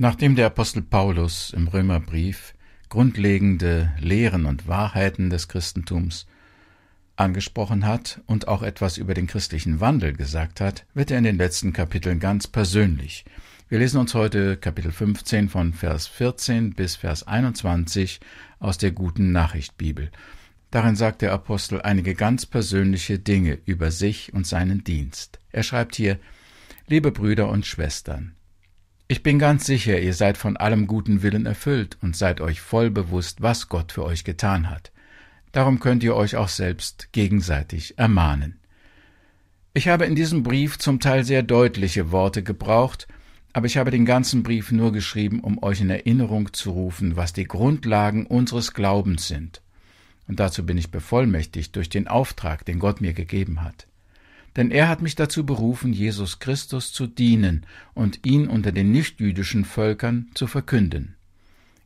Nachdem der Apostel Paulus im Römerbrief grundlegende Lehren und Wahrheiten des Christentums angesprochen hat und auch etwas über den christlichen Wandel gesagt hat, wird er in den letzten Kapiteln ganz persönlich. Wir lesen uns heute Kapitel 15 von Vers 14 bis Vers 21 aus der guten Nachricht Bibel. Darin sagt der Apostel einige ganz persönliche Dinge über sich und seinen Dienst. Er schreibt hier, Liebe Brüder und Schwestern, ich bin ganz sicher, ihr seid von allem guten Willen erfüllt und seid euch voll bewusst, was Gott für euch getan hat. Darum könnt ihr euch auch selbst gegenseitig ermahnen. Ich habe in diesem Brief zum Teil sehr deutliche Worte gebraucht, aber ich habe den ganzen Brief nur geschrieben, um euch in Erinnerung zu rufen, was die Grundlagen unseres Glaubens sind. Und dazu bin ich bevollmächtigt durch den Auftrag, den Gott mir gegeben hat denn er hat mich dazu berufen, Jesus Christus zu dienen und ihn unter den nichtjüdischen Völkern zu verkünden.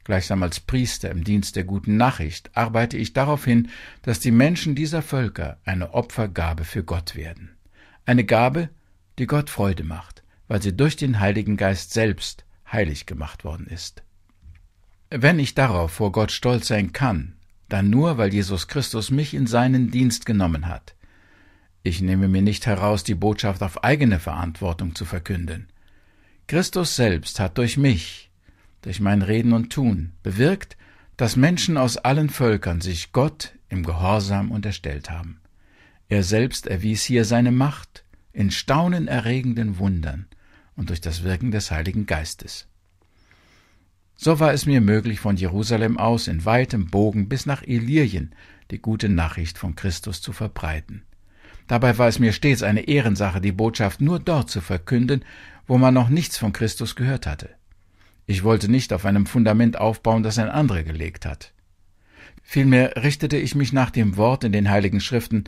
Gleichsam als Priester im Dienst der guten Nachricht arbeite ich darauf hin, dass die Menschen dieser Völker eine Opfergabe für Gott werden. Eine Gabe, die Gott Freude macht, weil sie durch den Heiligen Geist selbst heilig gemacht worden ist. Wenn ich darauf vor Gott stolz sein kann, dann nur, weil Jesus Christus mich in seinen Dienst genommen hat. Ich nehme mir nicht heraus, die Botschaft auf eigene Verantwortung zu verkünden. Christus selbst hat durch mich, durch mein Reden und Tun, bewirkt, dass Menschen aus allen Völkern sich Gott im Gehorsam unterstellt haben. Er selbst erwies hier seine Macht in staunenerregenden Wundern und durch das Wirken des Heiligen Geistes. So war es mir möglich, von Jerusalem aus in weitem Bogen bis nach Illyrien die gute Nachricht von Christus zu verbreiten. Dabei war es mir stets eine Ehrensache, die Botschaft nur dort zu verkünden, wo man noch nichts von Christus gehört hatte. Ich wollte nicht auf einem Fundament aufbauen, das ein anderer gelegt hat. Vielmehr richtete ich mich nach dem Wort in den heiligen Schriften,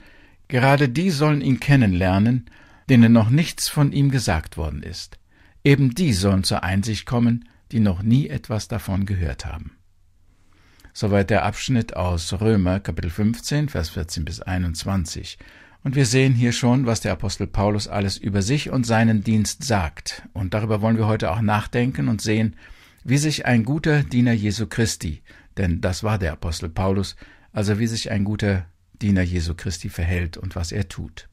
gerade die sollen ihn kennenlernen, denen noch nichts von ihm gesagt worden ist. Eben die sollen zur Einsicht kommen, die noch nie etwas davon gehört haben. Soweit der Abschnitt aus Römer Kapitel 15, Vers 14 bis 21. Und wir sehen hier schon, was der Apostel Paulus alles über sich und seinen Dienst sagt. Und darüber wollen wir heute auch nachdenken und sehen, wie sich ein guter Diener Jesu Christi, denn das war der Apostel Paulus, also wie sich ein guter Diener Jesu Christi verhält und was er tut.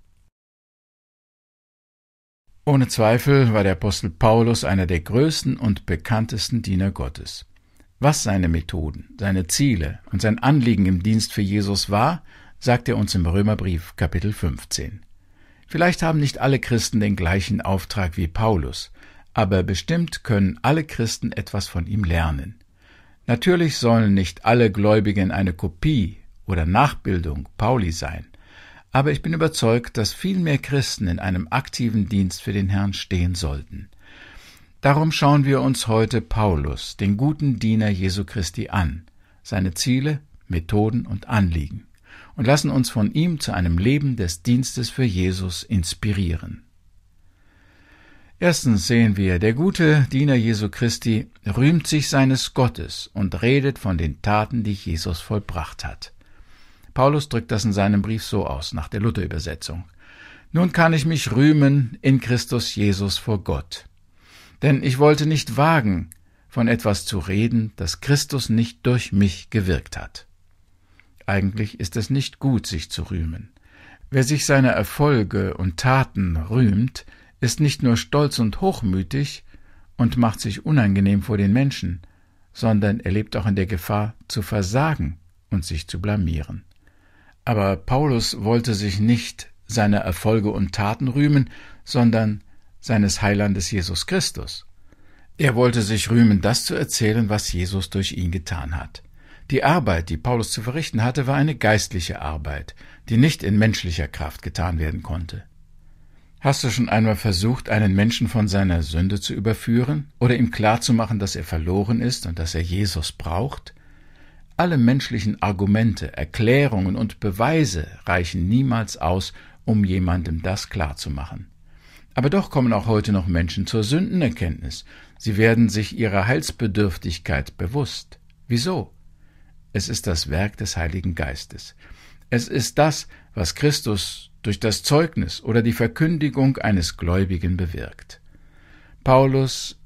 Ohne Zweifel war der Apostel Paulus einer der größten und bekanntesten Diener Gottes. Was seine Methoden, seine Ziele und sein Anliegen im Dienst für Jesus war, sagt er uns im Römerbrief Kapitel 15. Vielleicht haben nicht alle Christen den gleichen Auftrag wie Paulus, aber bestimmt können alle Christen etwas von ihm lernen. Natürlich sollen nicht alle Gläubigen eine Kopie oder Nachbildung Pauli sein, aber ich bin überzeugt, dass viel mehr Christen in einem aktiven Dienst für den Herrn stehen sollten. Darum schauen wir uns heute Paulus, den guten Diener Jesu Christi, an, seine Ziele, Methoden und Anliegen und lassen uns von ihm zu einem Leben des Dienstes für Jesus inspirieren. Erstens sehen wir, der gute Diener Jesu Christi rühmt sich seines Gottes und redet von den Taten, die Jesus vollbracht hat. Paulus drückt das in seinem Brief so aus, nach der Luther-Übersetzung. Nun kann ich mich rühmen in Christus Jesus vor Gott. Denn ich wollte nicht wagen, von etwas zu reden, das Christus nicht durch mich gewirkt hat. Eigentlich ist es nicht gut, sich zu rühmen. Wer sich seiner Erfolge und Taten rühmt, ist nicht nur stolz und hochmütig und macht sich unangenehm vor den Menschen, sondern er lebt auch in der Gefahr, zu versagen und sich zu blamieren. Aber Paulus wollte sich nicht seiner Erfolge und Taten rühmen, sondern seines Heilandes Jesus Christus. Er wollte sich rühmen, das zu erzählen, was Jesus durch ihn getan hat. Die Arbeit, die Paulus zu verrichten hatte, war eine geistliche Arbeit, die nicht in menschlicher Kraft getan werden konnte. Hast du schon einmal versucht, einen Menschen von seiner Sünde zu überführen oder ihm klarzumachen, dass er verloren ist und dass er Jesus braucht? Alle menschlichen Argumente, Erklärungen und Beweise reichen niemals aus, um jemandem das klarzumachen. Aber doch kommen auch heute noch Menschen zur Sündenerkenntnis. Sie werden sich ihrer Heilsbedürftigkeit bewusst. Wieso? es ist das Werk des Heiligen Geistes. Es ist das, was Christus durch das Zeugnis oder die Verkündigung eines Gläubigen bewirkt. Paulus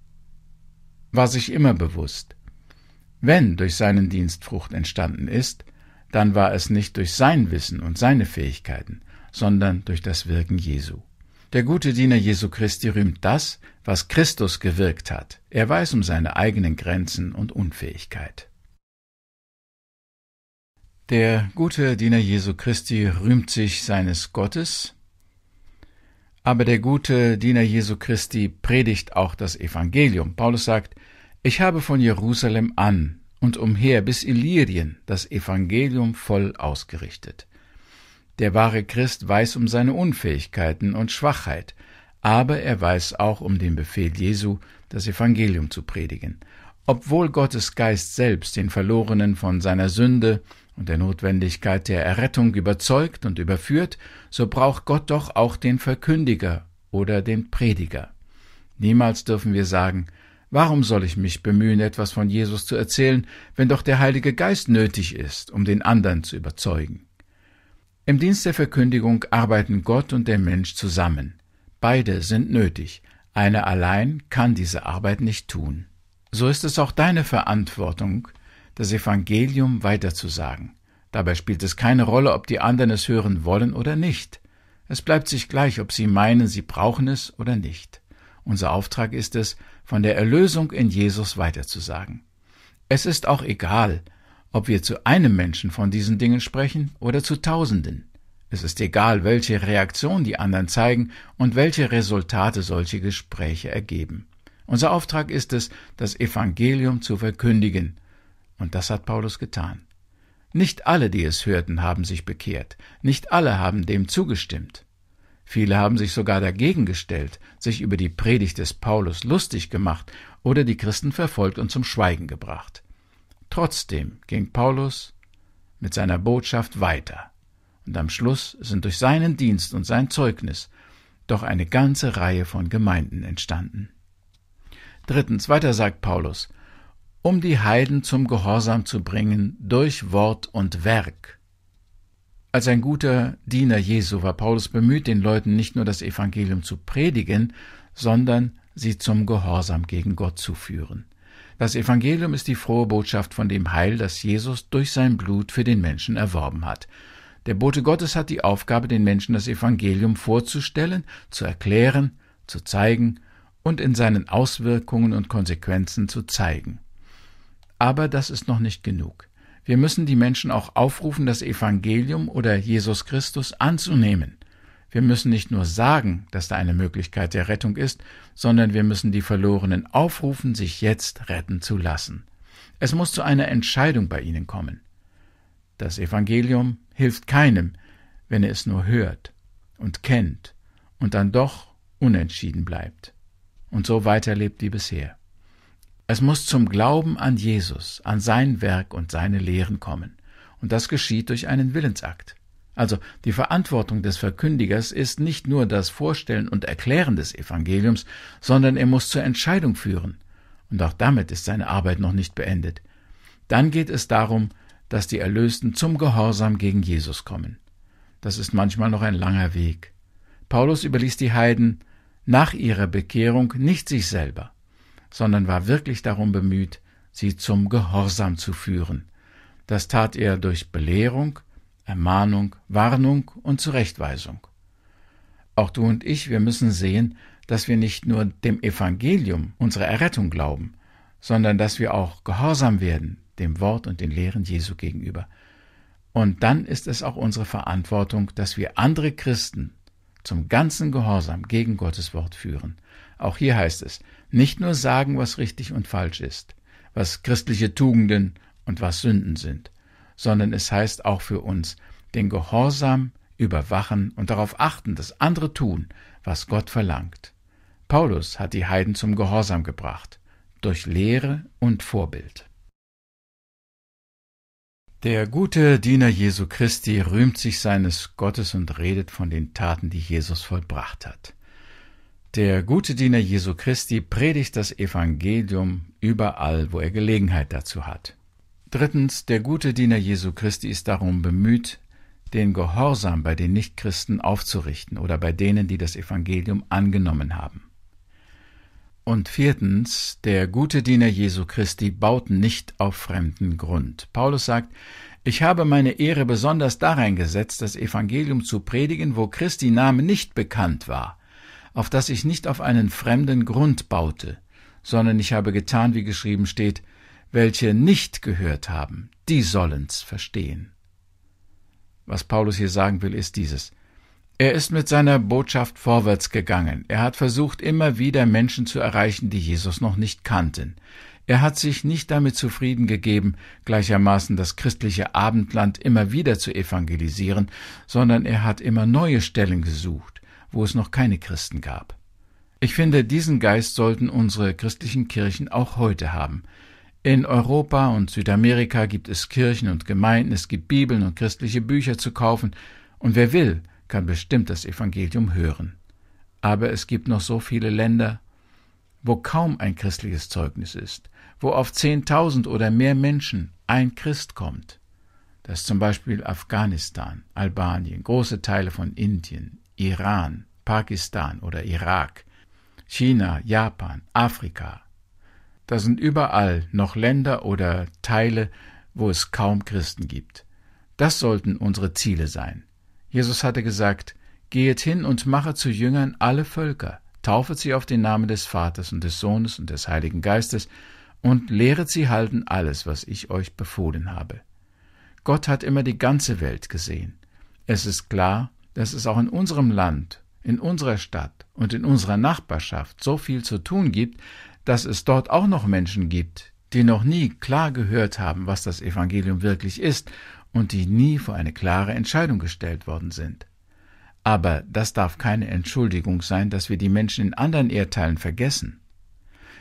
war sich immer bewusst, wenn durch seinen Dienst Frucht entstanden ist, dann war es nicht durch sein Wissen und seine Fähigkeiten, sondern durch das Wirken Jesu. Der gute Diener Jesu Christi rühmt das, was Christus gewirkt hat. Er weiß um seine eigenen Grenzen und Unfähigkeit. Der gute Diener Jesu Christi rühmt sich seines Gottes, aber der gute Diener Jesu Christi predigt auch das Evangelium. Paulus sagt, ich habe von Jerusalem an und umher bis Illyrien das Evangelium voll ausgerichtet. Der wahre Christ weiß um seine Unfähigkeiten und Schwachheit, aber er weiß auch um den Befehl Jesu, das Evangelium zu predigen. Obwohl Gottes Geist selbst den Verlorenen von seiner Sünde und der Notwendigkeit der Errettung überzeugt und überführt, so braucht Gott doch auch den Verkündiger oder den Prediger. Niemals dürfen wir sagen, warum soll ich mich bemühen, etwas von Jesus zu erzählen, wenn doch der Heilige Geist nötig ist, um den anderen zu überzeugen. Im Dienst der Verkündigung arbeiten Gott und der Mensch zusammen. Beide sind nötig, einer allein kann diese Arbeit nicht tun so ist es auch deine Verantwortung, das Evangelium weiterzusagen. Dabei spielt es keine Rolle, ob die anderen es hören wollen oder nicht. Es bleibt sich gleich, ob sie meinen, sie brauchen es oder nicht. Unser Auftrag ist es, von der Erlösung in Jesus weiterzusagen. Es ist auch egal, ob wir zu einem Menschen von diesen Dingen sprechen oder zu Tausenden. Es ist egal, welche Reaktion die anderen zeigen und welche Resultate solche Gespräche ergeben. Unser Auftrag ist es, das Evangelium zu verkündigen. Und das hat Paulus getan. Nicht alle, die es hörten, haben sich bekehrt. Nicht alle haben dem zugestimmt. Viele haben sich sogar dagegen gestellt, sich über die Predigt des Paulus lustig gemacht oder die Christen verfolgt und zum Schweigen gebracht. Trotzdem ging Paulus mit seiner Botschaft weiter. Und am Schluss sind durch seinen Dienst und sein Zeugnis doch eine ganze Reihe von Gemeinden entstanden. Drittens, weiter sagt Paulus, um die Heiden zum Gehorsam zu bringen durch Wort und Werk. Als ein guter Diener Jesu war Paulus bemüht, den Leuten nicht nur das Evangelium zu predigen, sondern sie zum Gehorsam gegen Gott zu führen. Das Evangelium ist die frohe Botschaft von dem Heil, das Jesus durch sein Blut für den Menschen erworben hat. Der Bote Gottes hat die Aufgabe, den Menschen das Evangelium vorzustellen, zu erklären, zu zeigen und in seinen Auswirkungen und Konsequenzen zu zeigen. Aber das ist noch nicht genug. Wir müssen die Menschen auch aufrufen, das Evangelium oder Jesus Christus anzunehmen. Wir müssen nicht nur sagen, dass da eine Möglichkeit der Rettung ist, sondern wir müssen die Verlorenen aufrufen, sich jetzt retten zu lassen. Es muss zu einer Entscheidung bei ihnen kommen. Das Evangelium hilft keinem, wenn er es nur hört und kennt und dann doch unentschieden bleibt und so weiterlebt wie bisher. Es muss zum Glauben an Jesus, an sein Werk und seine Lehren kommen. Und das geschieht durch einen Willensakt. Also die Verantwortung des Verkündigers ist nicht nur das Vorstellen und Erklären des Evangeliums, sondern er muss zur Entscheidung führen. Und auch damit ist seine Arbeit noch nicht beendet. Dann geht es darum, dass die Erlösten zum Gehorsam gegen Jesus kommen. Das ist manchmal noch ein langer Weg. Paulus überließ die Heiden nach ihrer Bekehrung nicht sich selber, sondern war wirklich darum bemüht, sie zum Gehorsam zu führen. Das tat er durch Belehrung, Ermahnung, Warnung und Zurechtweisung. Auch du und ich, wir müssen sehen, dass wir nicht nur dem Evangelium, unsere Errettung glauben, sondern dass wir auch gehorsam werden, dem Wort und den Lehren Jesu gegenüber. Und dann ist es auch unsere Verantwortung, dass wir andere Christen zum ganzen Gehorsam gegen Gottes Wort führen. Auch hier heißt es, nicht nur sagen, was richtig und falsch ist, was christliche Tugenden und was Sünden sind, sondern es heißt auch für uns, den Gehorsam überwachen und darauf achten, dass andere tun, was Gott verlangt. Paulus hat die Heiden zum Gehorsam gebracht, durch Lehre und Vorbild. Der gute Diener Jesu Christi rühmt sich seines Gottes und redet von den Taten, die Jesus vollbracht hat. Der gute Diener Jesu Christi predigt das Evangelium überall, wo er Gelegenheit dazu hat. Drittens, der gute Diener Jesu Christi ist darum bemüht, den Gehorsam bei den Nichtchristen aufzurichten oder bei denen, die das Evangelium angenommen haben. Und viertens, der gute Diener Jesu Christi baut nicht auf fremden Grund. Paulus sagt, ich habe meine Ehre besonders darein gesetzt, das Evangelium zu predigen, wo Christi Name nicht bekannt war, auf das ich nicht auf einen fremden Grund baute, sondern ich habe getan, wie geschrieben steht, welche nicht gehört haben, die sollen's verstehen. Was Paulus hier sagen will, ist dieses. Er ist mit seiner Botschaft vorwärts gegangen. Er hat versucht, immer wieder Menschen zu erreichen, die Jesus noch nicht kannten. Er hat sich nicht damit zufrieden gegeben, gleichermaßen das christliche Abendland immer wieder zu evangelisieren, sondern er hat immer neue Stellen gesucht, wo es noch keine Christen gab. Ich finde, diesen Geist sollten unsere christlichen Kirchen auch heute haben. In Europa und Südamerika gibt es Kirchen und Gemeinden, es gibt Bibeln und christliche Bücher zu kaufen, und wer will, kann bestimmt das Evangelium hören. Aber es gibt noch so viele Länder, wo kaum ein christliches Zeugnis ist, wo auf 10.000 oder mehr Menschen ein Christ kommt. Das ist zum Beispiel Afghanistan, Albanien, große Teile von Indien, Iran, Pakistan oder Irak, China, Japan, Afrika. Da sind überall noch Länder oder Teile, wo es kaum Christen gibt. Das sollten unsere Ziele sein. Jesus hatte gesagt, Gehet hin und mache zu Jüngern alle Völker, taufet sie auf den Namen des Vaters und des Sohnes und des Heiligen Geistes und lehret sie halten alles, was ich euch befohlen habe. Gott hat immer die ganze Welt gesehen. Es ist klar, dass es auch in unserem Land, in unserer Stadt und in unserer Nachbarschaft so viel zu tun gibt, dass es dort auch noch Menschen gibt, die noch nie klar gehört haben, was das Evangelium wirklich ist und die nie vor eine klare Entscheidung gestellt worden sind. Aber das darf keine Entschuldigung sein, dass wir die Menschen in anderen Erdteilen vergessen.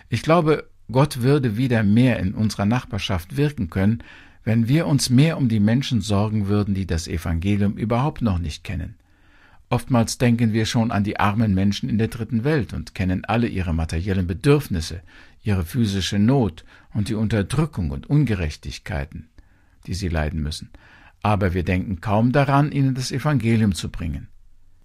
Ich glaube, Gott würde wieder mehr in unserer Nachbarschaft wirken können, wenn wir uns mehr um die Menschen sorgen würden, die das Evangelium überhaupt noch nicht kennen. Oftmals denken wir schon an die armen Menschen in der dritten Welt und kennen alle ihre materiellen Bedürfnisse, ihre physische Not und die Unterdrückung und Ungerechtigkeiten die sie leiden müssen. Aber wir denken kaum daran, ihnen das Evangelium zu bringen.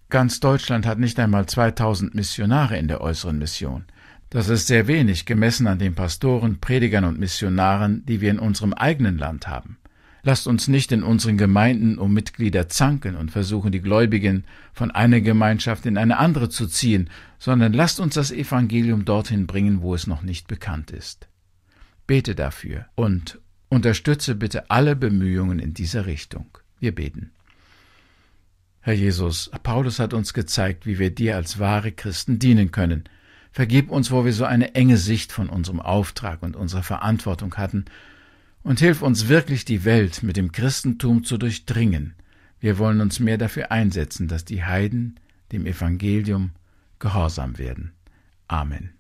Ganz Deutschland hat nicht einmal 2000 Missionare in der äußeren Mission. Das ist sehr wenig gemessen an den Pastoren, Predigern und Missionaren, die wir in unserem eigenen Land haben. Lasst uns nicht in unseren Gemeinden um Mitglieder zanken und versuchen, die Gläubigen von einer Gemeinschaft in eine andere zu ziehen, sondern lasst uns das Evangelium dorthin bringen, wo es noch nicht bekannt ist. Bete dafür und Unterstütze bitte alle Bemühungen in dieser Richtung. Wir beten. Herr Jesus, Paulus hat uns gezeigt, wie wir dir als wahre Christen dienen können. Vergib uns, wo wir so eine enge Sicht von unserem Auftrag und unserer Verantwortung hatten, und hilf uns wirklich, die Welt mit dem Christentum zu durchdringen. Wir wollen uns mehr dafür einsetzen, dass die Heiden dem Evangelium gehorsam werden. Amen.